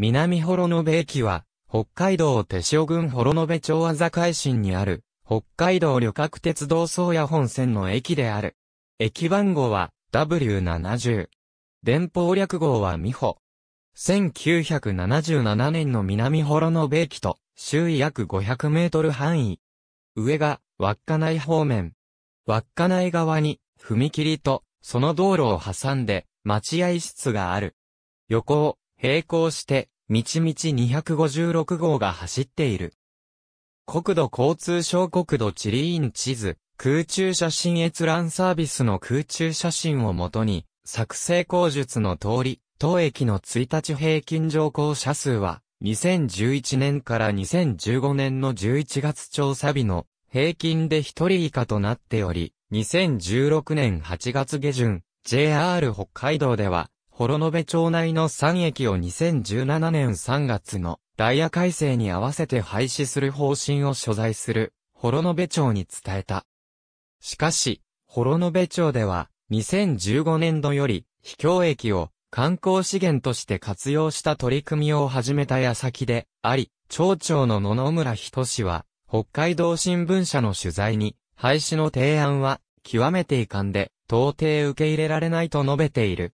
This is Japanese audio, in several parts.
南幌延駅は、北海道手塩郡幌延町あざ海進にある、北海道旅客鉄道宗谷本線の駅である。駅番号は W70。電報略号は美穂。1977年の南幌延駅と、周囲約500メートル範囲。上が、稚内方面。稚内側に、踏切と、その道路を挟んで、待合室がある。横を、並行して、道々256号が走っている。国土交通省国土地理院地図、空中写真閲覧サービスの空中写真をもとに、作成口述の通り、当駅の1日平均乗降者数は、2011年から2015年の11月調査日の平均で1人以下となっており、2016年8月下旬、JR 北海道では、幌延町内の3駅を2017年3月のダイヤ改正に合わせて廃止する方針を所在する、幌延町に伝えた。しかし、幌延町では、2015年度より、秘境駅を観光資源として活用した取り組みを始めた矢先で、あり、町長の野々村人氏は、北海道新聞社の取材に、廃止の提案は、極めて遺憾で、到底受け入れられないと述べている。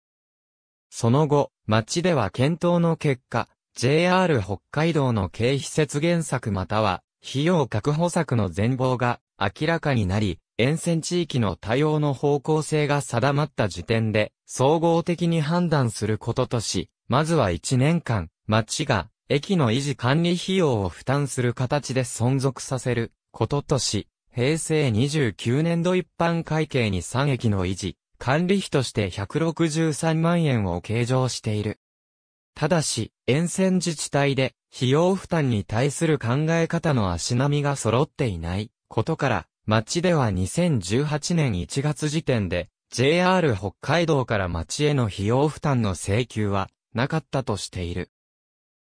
その後、町では検討の結果、JR 北海道の経費節減策または、費用確保策の全貌が明らかになり、沿線地域の対応の方向性が定まった時点で、総合的に判断することとし、まずは1年間、町が、駅の維持管理費用を負担する形で存続させることとし、平成29年度一般会計に3駅の維持、管理費として163万円を計上している。ただし、沿線自治体で、費用負担に対する考え方の足並みが揃っていないことから、町では2018年1月時点で、JR 北海道から町への費用負担の請求はなかったとしている。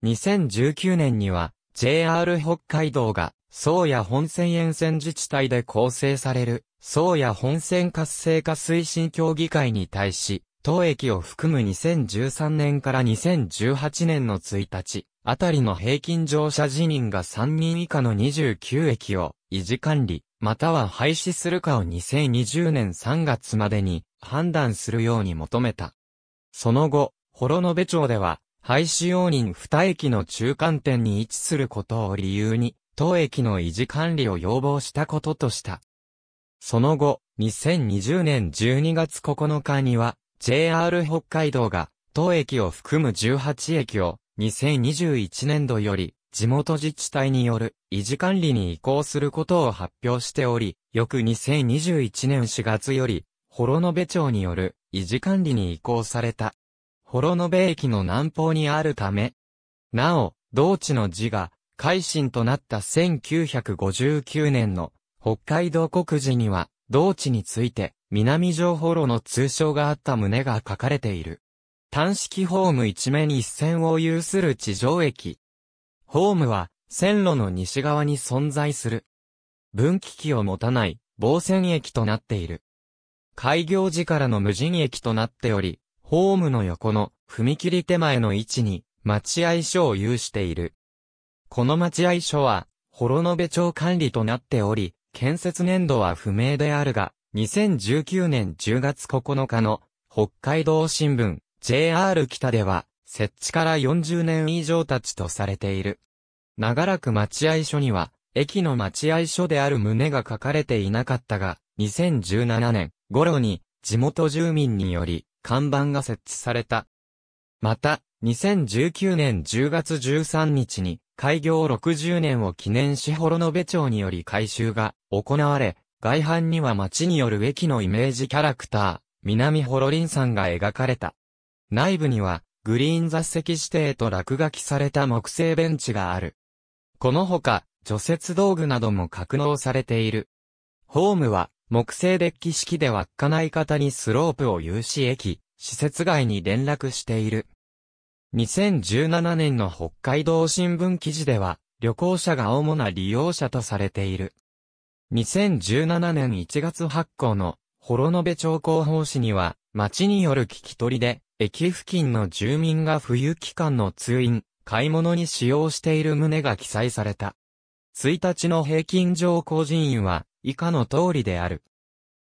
2019年には JR 北海道が宗谷本線沿線自治体で構成される宗谷本線活性化推進協議会に対し、当駅を含む2013年から2018年の1日、あたりの平均乗車辞任が3人以下の29駅を維持管理、または廃止するかを2020年3月までに判断するように求めた。その後、幌延町では、廃止容認2駅の中間点に位置することを理由に、当駅の維持管理を要望したこととした。その後、2020年12月9日には、JR 北海道が、当駅を含む18駅を、2021年度より、地元自治体による維持管理に移行することを発表しており、翌2021年4月より、幌延町による維持管理に移行された。幌延駅の南方にあるため、なお、同地の字が、改新となった1959年の北海道国寺には、同地について、南城ホロの通称があった旨が書かれている。単式ホーム一面一線を有する地上駅。ホームは、線路の西側に存在する。分岐器を持たない、防線駅となっている。開業時からの無人駅となっており、ホームの横の踏切手前の位置に待合所を有している。この待合所は、ノ延町管理となっており、建設年度は不明であるが、2019年10月9日の北海道新聞 JR 北では設置から40年以上経ちとされている。長らく待合所には駅の待合所である旨が書かれていなかったが、2017年頃に地元住民により看板が設置された。また、2019年10月13日に開業60年を記念し幌延町により改修が行われ、外半には町による駅のイメージキャラクター、南幌林んが描かれた。内部には、グリーン雑席指定と落書きされた木製ベンチがある。このほか、除雪道具なども格納されている。ホームは、木製デッキ式で稚内方にスロープを有し駅、施設外に連絡している。2017年の北海道新聞記事では、旅行者が主な利用者とされている。2017年1月発行の、幌延町広報誌には、町による聞き取りで、駅付近の住民が冬期間の通院、買い物に使用している旨が記載された。1日の平均上行人員は、以下の通りである。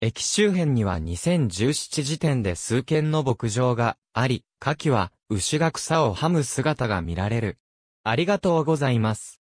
駅周辺には2017時点で数件の牧場があり、夏季は牛が草をはむ姿が見られる。ありがとうございます。